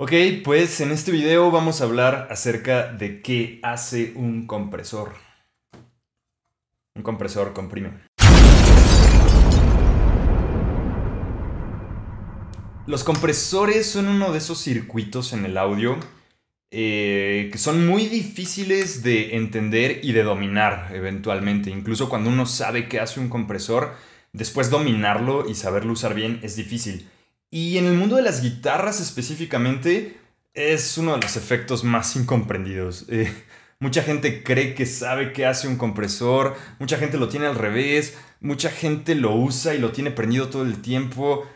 Ok, pues en este video vamos a hablar acerca de qué hace un compresor. Un compresor comprime. Los compresores son uno de esos circuitos en el audio eh, que son muy difíciles de entender y de dominar eventualmente. Incluso cuando uno sabe qué hace un compresor, después dominarlo y saberlo usar bien es difícil. Y en el mundo de las guitarras específicamente, es uno de los efectos más incomprendidos. Eh, mucha gente cree que sabe qué hace un compresor, mucha gente lo tiene al revés, mucha gente lo usa y lo tiene prendido todo el tiempo.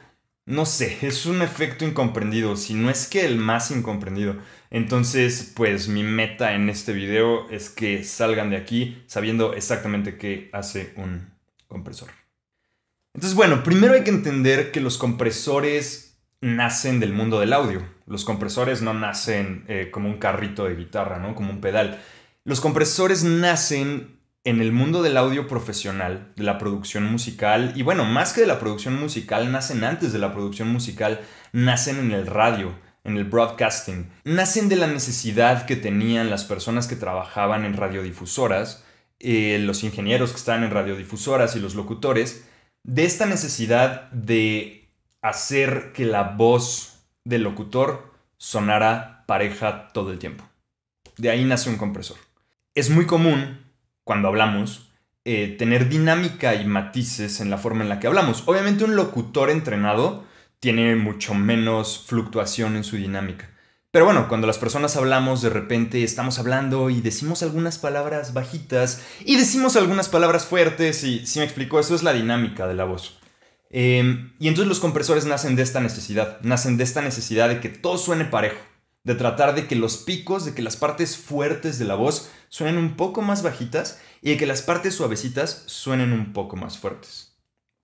No sé, es un efecto incomprendido, si no es que el más incomprendido. Entonces, pues mi meta en este video es que salgan de aquí sabiendo exactamente qué hace un compresor. Entonces, bueno, primero hay que entender que los compresores nacen del mundo del audio. Los compresores no nacen eh, como un carrito de guitarra, ¿no? Como un pedal. Los compresores nacen en el mundo del audio profesional, de la producción musical, y bueno, más que de la producción musical, nacen antes de la producción musical, nacen en el radio, en el broadcasting, nacen de la necesidad que tenían las personas que trabajaban en radiodifusoras, eh, los ingenieros que están en radiodifusoras y los locutores, de esta necesidad de hacer que la voz del locutor sonara pareja todo el tiempo. De ahí nace un compresor. Es muy común, cuando hablamos, eh, tener dinámica y matices en la forma en la que hablamos. Obviamente un locutor entrenado tiene mucho menos fluctuación en su dinámica. Pero bueno, cuando las personas hablamos, de repente estamos hablando y decimos algunas palabras bajitas y decimos algunas palabras fuertes y, si me explico, eso es la dinámica de la voz. Em, y entonces los compresores nacen de esta necesidad, nacen de esta necesidad de que todo suene parejo, de tratar de que los picos, de que las partes fuertes de la voz suenen un poco más bajitas y de que las partes suavecitas suenen un poco más fuertes.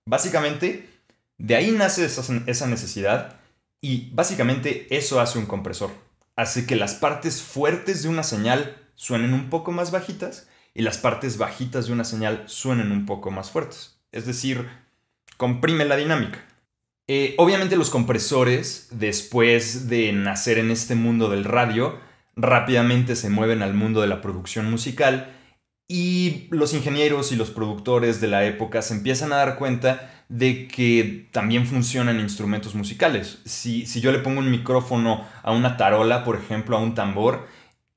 Básicamente, de ahí nace esa, esa necesidad y básicamente eso hace un compresor. Hace que las partes fuertes de una señal suenen un poco más bajitas y las partes bajitas de una señal suenen un poco más fuertes. Es decir, comprime la dinámica. Eh, obviamente los compresores, después de nacer en este mundo del radio, rápidamente se mueven al mundo de la producción musical y los ingenieros y los productores de la época se empiezan a dar cuenta de que también funcionan instrumentos musicales. Si, yo le pongo un micrófono a una tarola, por ejemplo, a un tambor,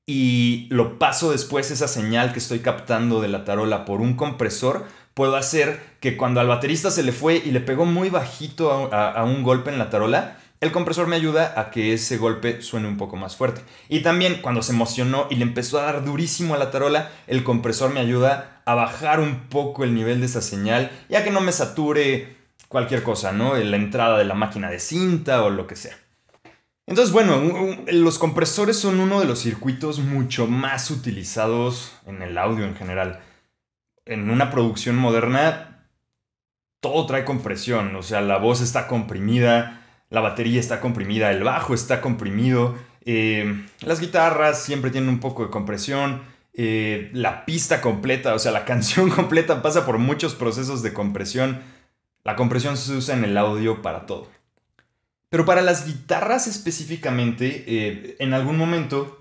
y lo paso después esa señal que estoy captando de la tarola por un compresor, puedo hacer que cuando al baterista se le fue y le pegó muy bajito a un golpe en la tarola, el compresor me ayuda a que ese golpe suene un poco más fuerte. Y también cuando se emocionó y le empezó a dar durísimo a la tarola, el compresor me ayuda a bajar un poco el nivel de esa señal, ya que no me sature cualquier cosa, ¿no? La entrada de la máquina de cinta o lo que sea. Entonces, bueno, los compresores son uno de los circuitos mucho más utilizados en el audio en general. En una producción moderna, todo trae compresión, o sea, la voz está comprimida, la batería está comprimida, el bajo está comprimido, eh, las guitarras siempre tienen un poco de compresión, eh, la pista completa, o sea, la canción completa pasa por muchos procesos de compresión. La compresión se usa en el audio para todo. Pero para las guitarras específicamente, eh, en algún momento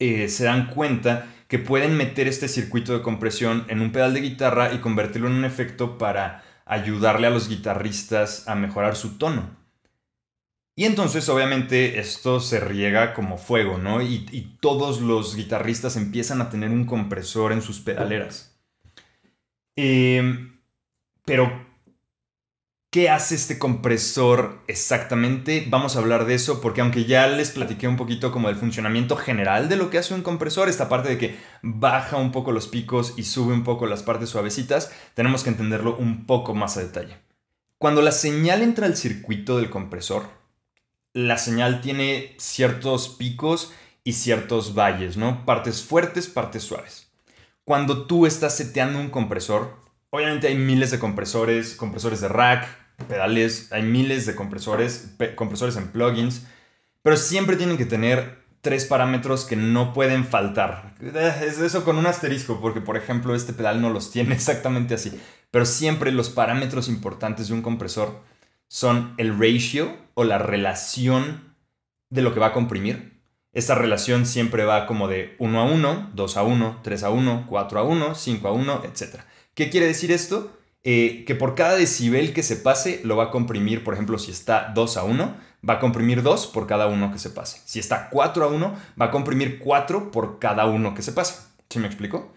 se dan cuenta que pueden meter este circuito de compresión en un pedal de guitarra y convertirlo en un efecto para ayudarle a los guitarristas a mejorar su tono. Y entonces obviamente esto se riega como fuego, ¿no? Y, todos los guitarristas empiezan a tener un compresor en sus pedaleras. Em, pero, ¿qué hace este compresor exactamente? Vamos a hablar de eso porque aunque ya les platiqué un poquito como del funcionamiento general de lo que hace un compresor, esta parte de que baja un poco los picos y sube un poco las partes suavecitas, tenemos que entenderlo un poco más a detalle. Cuando la señal entra al circuito del compresor, la señal tiene ciertos picos y ciertos valles, ¿no? Partes fuertes, partes suaves. Cuando tú estás seteando un compresor, obviamente hay miles de compresores, compresores de rack, pedales, hay miles de compresores, compresores en plugins, pero siempre tienen que tener tres parámetros que no pueden faltar. Eh, es eso con un asterisco, porque por ejemplo este pedal no los tiene exactamente así, pero siempre los parámetros importantes de un compresor son el ratio, o la relación de lo que va a comprimir. Esta relación siempre va como de 1 a 1, 2 a 1, 3 a 1, 4 a 1, 5 a 1, etc. ¿Qué quiere decir esto? Eh, que por cada decibel que se pase lo va a comprimir, por ejemplo, si está 2 a 1, va a comprimir 2 por cada uno que se pase. Si está 4 a 1, va a comprimir 4 por cada uno que se pase. ¿Sí me explico?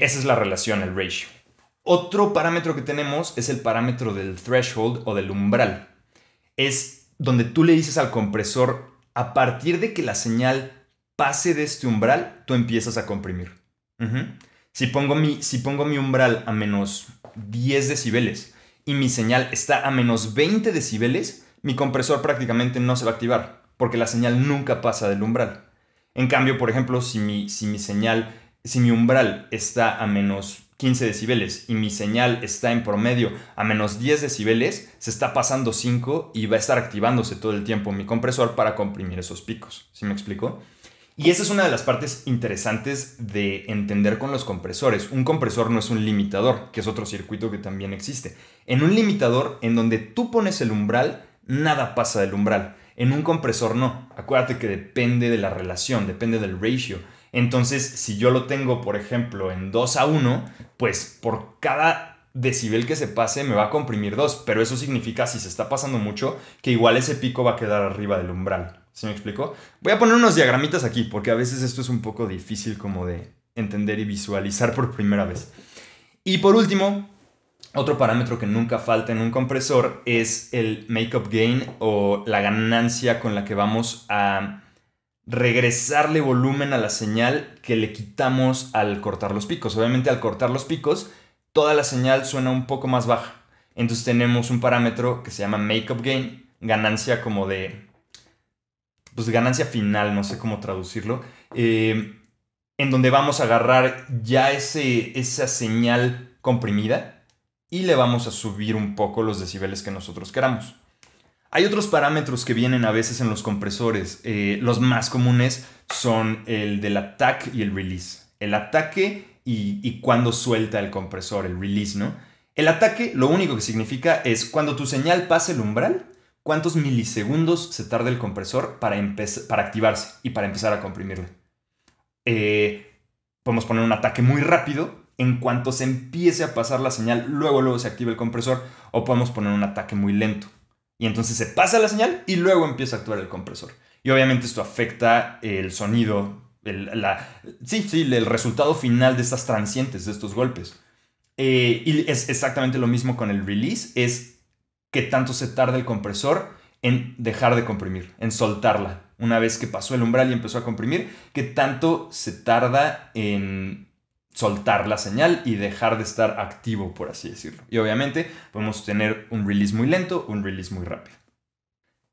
esa es la relación, el ratio. Otro parámetro que tenemos es el parámetro del threshold o del umbral. Es donde tú le dices al compresor, a partir de que la señal pase de este umbral, tú empiezas a comprimir. si, pongo mi, si pongo mi umbral a menos 10 decibeles y mi señal está a menos 20 decibeles, mi compresor prácticamente no se va a activar, porque la señal nunca pasa del umbral. En cambio, por ejemplo, si si mi señal si mi umbral está a menos 15 decibeles y mi señal está en promedio a menos 10 decibeles, se está pasando 5 y va a estar activándose todo el tiempo mi compresor para comprimir esos picos. ¿Sí me explico? Y esa es una de las partes interesantes de entender con los compresores. Un compresor no es un limitador, que es otro circuito que también existe. En un limitador, en donde tú pones el umbral, nada pasa del umbral. En un compresor no. Acuérdate que depende de la relación, depende del ratio. Entonces, si yo lo tengo, por ejemplo, en 2 a 1, pues por cada decibel que se pase me va a comprimir 2, pero eso significa, si se está pasando mucho, que igual ese pico va a quedar arriba del umbral. ¿Se me explicó? Voy a poner unos diagramitas aquí, porque a veces esto es un poco difícil como de entender y visualizar por primera vez. Y por último, otro parámetro que nunca falta en un compresor es el make-up gain o la ganancia con la que vamos a regresarle volumen a la señal que le quitamos al cortar los picos. Obviamente al cortar los picos, toda la señal suena un poco más baja. Entonces tenemos un parámetro que se llama makeup gain, ganancia como de... Pues ganancia final, no sé cómo traducirlo. Eh, en donde vamos a agarrar ya ese, esa señal comprimida y le vamos a subir un poco los decibeles que nosotros queramos. Hay otros parámetros que vienen a veces en los compresores. Eh, los más comunes son el del attack y el release. El ataque y, cuando suelta el compresor, el release, ¿no? El ataque lo único que significa es cuando tu señal pasa el umbral, cuántos milisegundos se tarda el compresor para, para activarse y para empezar a comprimirle. Eh, podemos poner un ataque muy rápido en cuanto se empiece a pasar la señal, luego luego se activa el compresor, o podemos poner un ataque muy lento. Y entonces se pasa la señal y luego empieza a actuar el compresor. Y obviamente esto afecta el sonido, el, la, sí, sí, el resultado final de estas transientes, de estos golpes. Eh, y es exactamente lo mismo con el release, es que tanto se tarda el compresor en dejar de comprimir, en soltarla. Una vez que pasó el umbral y empezó a comprimir, que tanto se tarda en soltar la señal y dejar de estar activo, por así decirlo. Y obviamente podemos tener un release muy lento, un release muy rápido.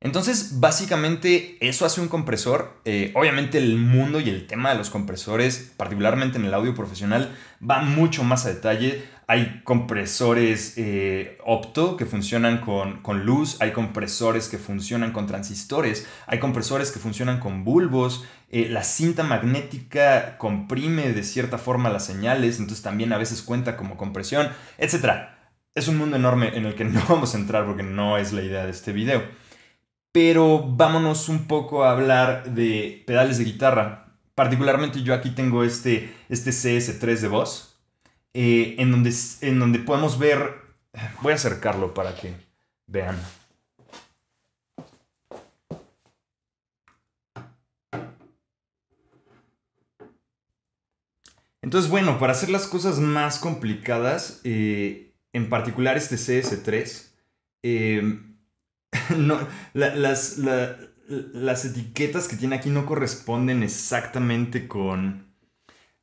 Entonces, básicamente eso hace un compresor. Eh, obviamente el mundo y el tema de los compresores, particularmente en el audio profesional, va mucho más a detalle. Hay compresores eh, opto que funcionan con, luz, hay compresores que funcionan con transistores, hay compresores que funcionan con bulbos, eh, la cinta magnética comprime de cierta forma las señales, entonces también a veces cuenta como compresión, etc. Es un mundo enorme en el que no vamos a entrar porque no es la idea de este video. Pero vámonos un poco a hablar de pedales de guitarra. Particularmente yo aquí tengo este, este CS3 de voz, eh, en, donde, en donde podemos ver... Voy a acercarlo para que vean. Entonces, bueno, para hacer las cosas más complicadas, eh, en particular este CS3, eh, no, las, las etiquetas que tiene aquí no corresponden exactamente con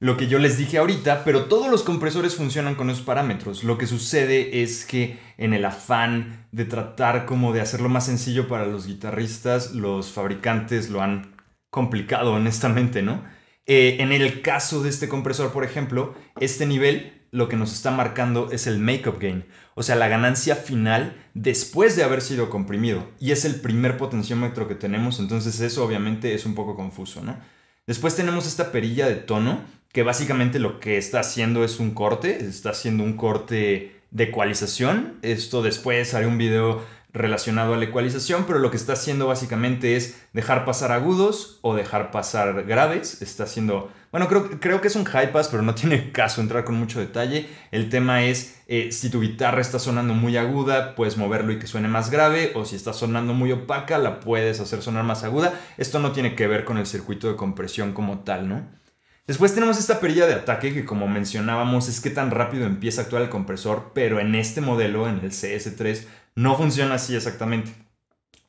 lo que yo les dije ahorita, pero todos los compresores funcionan con esos parámetros. Lo que sucede es que en el afán de tratar como de hacerlo más sencillo para los guitarristas, los fabricantes lo han complicado, honestamente, ¿no? Eh, en el caso de este compresor, por ejemplo, este nivel lo que nos está marcando es el make-up gain, o sea, la ganancia final después de haber sido comprimido. Y es el primer potenciómetro que tenemos, entonces eso obviamente es un poco confuso, ¿no? Después tenemos esta perilla de tono, que básicamente lo que está haciendo es un corte, está haciendo un corte de ecualización. Esto después haré un video relacionado a la ecualización, pero lo que está haciendo básicamente es dejar pasar agudos o dejar pasar graves. Está haciendo, bueno, creo, creo que es un high pass, pero no tiene caso entrar con mucho detalle. El tema es eh, si tu guitarra está sonando muy aguda, puedes moverlo y que suene más grave, o si está sonando muy opaca, la puedes hacer sonar más aguda. Esto no tiene que ver con el circuito de compresión como tal, ¿no? Después tenemos esta perilla de ataque que como mencionábamos es que tan rápido empieza a actuar el compresor, pero en este modelo, en el CS3, no funciona así exactamente.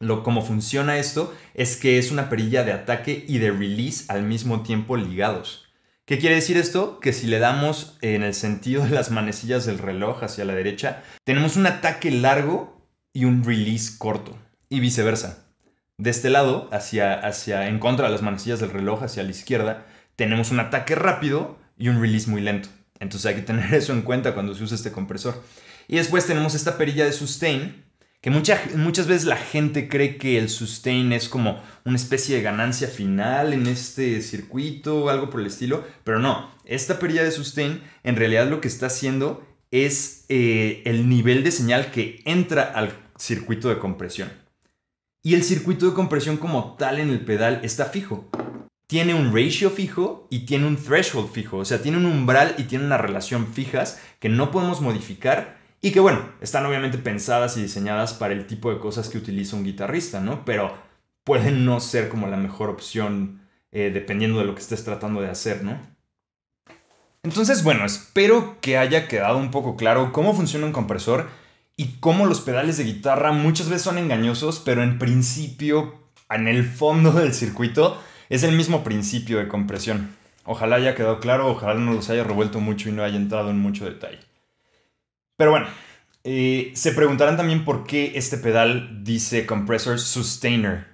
Lo, como funciona esto es que es una perilla de ataque y de release al mismo tiempo ligados. ¿Qué quiere decir esto? Que si le damos en el sentido de las manecillas del reloj hacia la derecha, tenemos un ataque largo y un release corto, y viceversa. De este lado, hacia, hacia, en contra de las manecillas del reloj, hacia la izquierda, tenemos un ataque rápido y un release muy lento. Entonces hay que tener eso en cuenta cuando se usa este compresor. Y después tenemos esta perilla de sustain, que muchas muchas veces la gente cree que el sustain es como una especie de ganancia final en este circuito o algo por el estilo, pero no, esta perilla de sustain en realidad lo que está haciendo es eh, el nivel de señal que entra al circuito de compresión. Y el circuito de compresión como tal en el pedal está fijo. Tiene un ratio fijo y tiene un threshold fijo, o sea, tiene un umbral y tiene una relación fijas que no podemos modificar y que bueno, están obviamente pensadas y diseñadas para el tipo de cosas que utiliza un guitarrista, ¿no? Pero pueden no ser como la mejor opción eh, dependiendo de lo que estés tratando de hacer, ¿no? Entonces, bueno, espero que haya quedado un poco claro cómo funciona un compresor y cómo los pedales de guitarra muchas veces son engañosos, pero en principio, en el fondo del circuito, es el mismo principio de compresión. Ojalá haya quedado claro, ojalá no los haya revuelto mucho y no haya entrado en mucho detalle. Pero bueno, eh, se preguntarán también por qué este pedal dice compressor sustainer.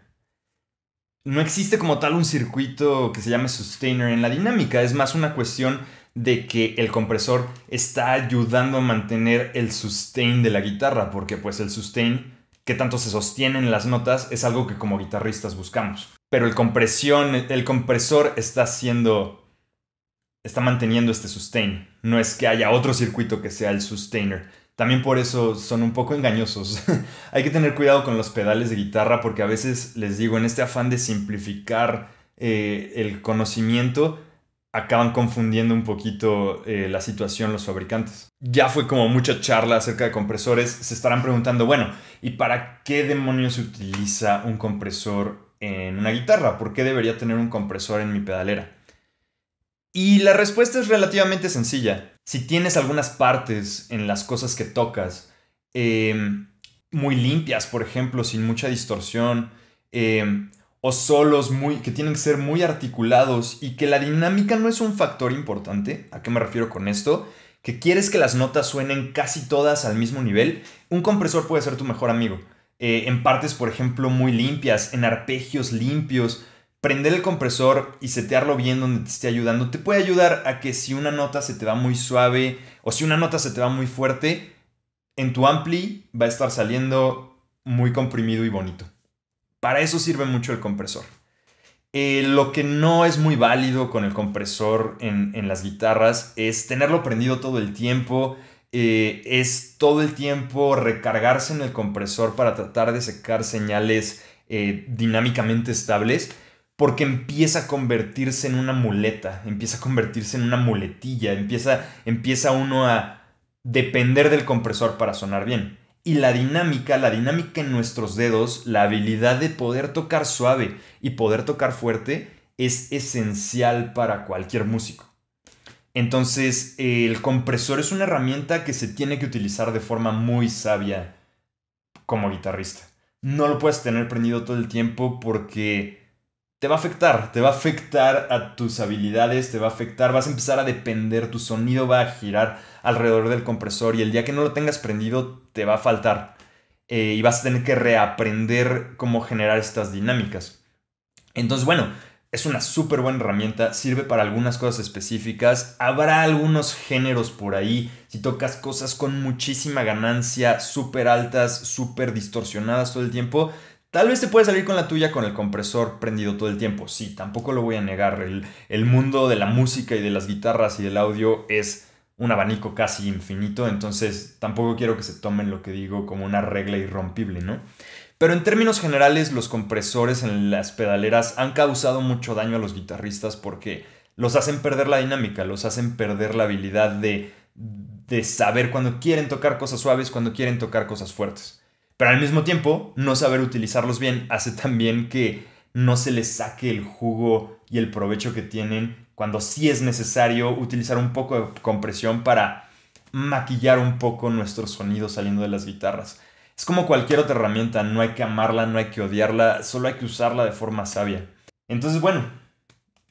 No existe como tal un circuito que se llame sustainer en la dinámica, es más una cuestión de que el compresor está ayudando a mantener el sustain de la guitarra, porque pues el sustain que tanto se sostiene en las notas es algo que como guitarristas buscamos. Pero el, compresión, el compresor está haciendo está manteniendo este sustain. No es que haya otro circuito que sea el sustainer. También por eso son un poco engañosos. Hay que tener cuidado con los pedales de guitarra porque a veces les digo, en este afán de simplificar eh, el conocimiento, acaban confundiendo un poquito eh, la situación los fabricantes. Ya fue como mucha charla acerca de compresores. Se estarán preguntando, bueno, ¿y para qué demonios se utiliza un compresor en una guitarra? ¿Por qué debería tener un compresor en mi pedalera? Y la respuesta es relativamente sencilla. Si tienes algunas partes en las cosas que tocas em, muy limpias, por ejemplo, sin mucha distorsión, em, o solos muy, que tienen que ser muy articulados y que la dinámica no es un factor importante, ¿a qué me refiero con esto? Que quieres que las notas suenen casi todas al mismo nivel, un compresor puede ser tu mejor amigo. Eh, en partes, por ejemplo, muy limpias, en arpegios limpios, prender el compresor y setearlo bien donde te esté ayudando, te puede ayudar a que si una nota se te va muy suave o si una nota se te va muy fuerte, en tu ampli va a estar saliendo muy comprimido y bonito. Para eso sirve mucho el compresor. Eh, lo que no es muy válido con el compresor en, las guitarras es tenerlo prendido todo el tiempo, eh, es todo el tiempo recargarse en el compresor para tratar de secar señales eh, dinámicamente estables porque empieza a convertirse en una muleta, empieza a convertirse en una muletilla, empieza, empieza uno a depender del compresor para sonar bien. Y la dinámica, la dinámica en nuestros dedos, la habilidad de poder tocar suave y poder tocar fuerte es esencial para cualquier músico. Entonces, el compresor es una herramienta que se tiene que utilizar de forma muy sabia como guitarrista. No lo puedes tener prendido todo el tiempo porque te va a afectar, te va a afectar a tus habilidades, te va a afectar, vas a empezar a depender, tu sonido va a girar alrededor del compresor y el día que no lo tengas prendido te va a faltar eh, y vas a tener que reaprender cómo generar estas dinámicas. Entonces, bueno, es una súper buena herramienta, sirve para algunas cosas específicas, habrá algunos géneros por ahí, si tocas cosas con muchísima ganancia, súper altas, súper distorsionadas todo el tiempo, Tal vez te puedes salir con la tuya con el compresor prendido todo el tiempo. Sí, tampoco lo voy a negar. El, mundo de la música y de las guitarras y del audio es un abanico casi infinito, entonces tampoco quiero que se tomen lo que digo como una regla irrompible, ¿no? Pero en términos generales, los compresores en las pedaleras han causado mucho daño a los guitarristas porque los hacen perder la dinámica, los hacen perder la habilidad de, de saber cuando quieren tocar cosas suaves, cuando quieren tocar cosas fuertes. Pero al mismo tiempo, no saber utilizarlos bien hace también que no se les saque el jugo y el provecho que tienen cuando sí es necesario utilizar un poco de compresión para maquillar un poco nuestro sonido saliendo de las guitarras. Es como cualquier otra herramienta, no hay que amarla, no hay que odiarla, solo hay que usarla de forma sabia. Entonces, bueno,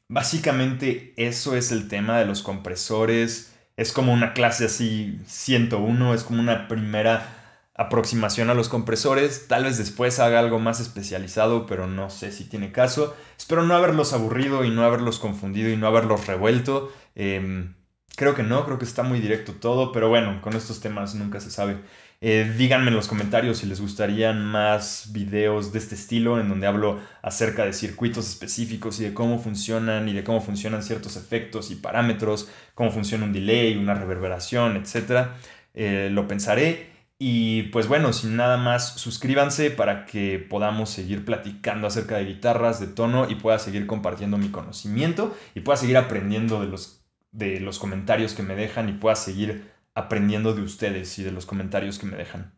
básicamente eso es el tema de los compresores. Es como una clase así 101, es como una primera aproximación a los compresores. Tal vez después haga algo más especializado, pero no sé si tiene caso. Espero no haberlos aburrido y no haberlos confundido y no haberlos revuelto. Em, creo que no, creo que está muy directo todo, pero bueno, con estos temas nunca se sabe. Eh, díganme en los comentarios si les gustarían más videos de este estilo, en donde hablo acerca de circuitos específicos y de cómo funcionan y de cómo funcionan ciertos efectos y parámetros, cómo funciona un delay, una reverberación, etc. Eh, lo pensaré. Y pues bueno, sin nada más, suscríbanse para que podamos seguir platicando acerca de guitarras de tono y pueda seguir compartiendo mi conocimiento y pueda seguir aprendiendo de los, de los comentarios que me dejan y pueda seguir aprendiendo de ustedes y de los comentarios que me dejan.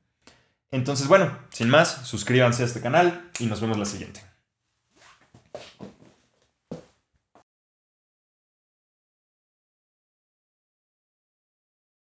Entonces bueno, sin más, suscríbanse a este canal y nos vemos la siguiente.